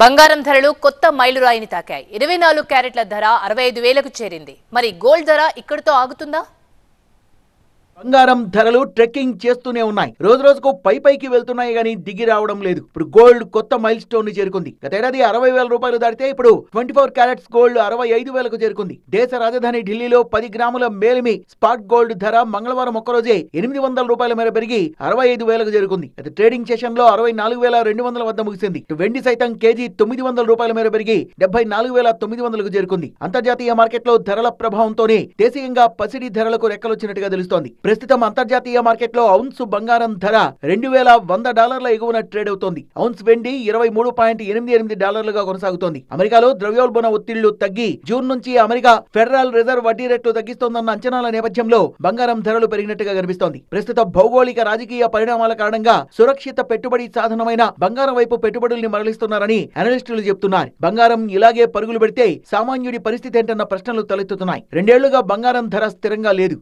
బంగారం ధరలు కొత్త మైలురాయిని తాకాయి ఇరవై నాలుగు క్యారెట్ల ధర అరవై ఐదు వేలకు చేరింది మరి గోల్డ్ ధర ఇక్కడితో ఆగుతుందా బంగారం ధరలు ట్రెక్కింగ్ చేస్తూనే ఉన్నాయి రోజు రోజుకు పై పైకి వెళ్తున్నాయి కానీ దిగి రావడం లేదు ఇప్పుడు గోల్డ్ కొత్త మైల్ స్టోన్ ని చేరుకుంది గతేడాది అరవై వేల రూపాయలు దాటితే ఇప్పుడు ట్వంటీ ఫోర్ క్యారెట్స్ గోల్డ్ అరవై ఐదు వేలకు చేరుకుంది దేశ రాజధాని ఢిల్లీలో పది గ్రాముల మేలిమి స్పాట్ గోల్డ్ ధర మంగళవారం ఒక్కరోజే ఎనిమిది వందల రూపాయల మేర పెరిగి అరవై ఐదు వేలకు చేరుకుంది అయితే ట్రేడింగ్ సెషన్ లో అరవై నాలుగు వేల రెండు వందల వద్ద ముగిసింది వెండి సైతం కేజీ తొమ్మిది వందల రూపాయల మేర పెరిగి డెబ్బై నాలుగు వేల తొమ్మిది వందలకు చేరుకుంది అంతర్జాతీయ మార్కెట్లో ధరల ప్రభావంతోనే దేశీయంగా పసిడి ధరలకు రెక్కలొచ్చినట్టుగా తెలుస్తోంది ప్రస్తుతం అంతర్జాతీయ మార్కెట్లో ఔన్స్ బంగారం ధర రెండు వేల వంద డాలర్ల ఎగువన ట్రేడ్ అవుతోంది ఔన్స్ వెండి ఇరవై మూడు పాయింట్ ఎనిమిది ఎనిమిది డాలర్లుగా కొనసాగుతోంది అమెరికాలో ద్రవ్యోల్బణ ఒత్తిళ్లు తగ్గి జూన్ నుంచి అమెరికా ఫెడరల్ రిజర్వ్ వడ్డీ రేట్లు తగ్గిస్తోందన్న అంచనాల నేపథ్యంలో బంగారం ధరలు పెరిగినట్టుగా కనిపిస్తోంది ప్రస్తుత భౌగోళిక రాజకీయ పరిణామాల కారణంగా సురక్షిత పెట్టుబడి సాధనమైన బంగారం వైపు పెట్టుబడుల్ని మరలిస్తున్నారని అనలిస్టులు చెబుతున్నారు బంగారం ఇలాగే పరుగులు పెడితే సామాన్యుడి పరిస్థితి ఏంటన్న ప్రశ్నలు తలెత్తుతున్నాయి రెండేళ్లుగా బంగారం ధర స్థిరంగా లేదు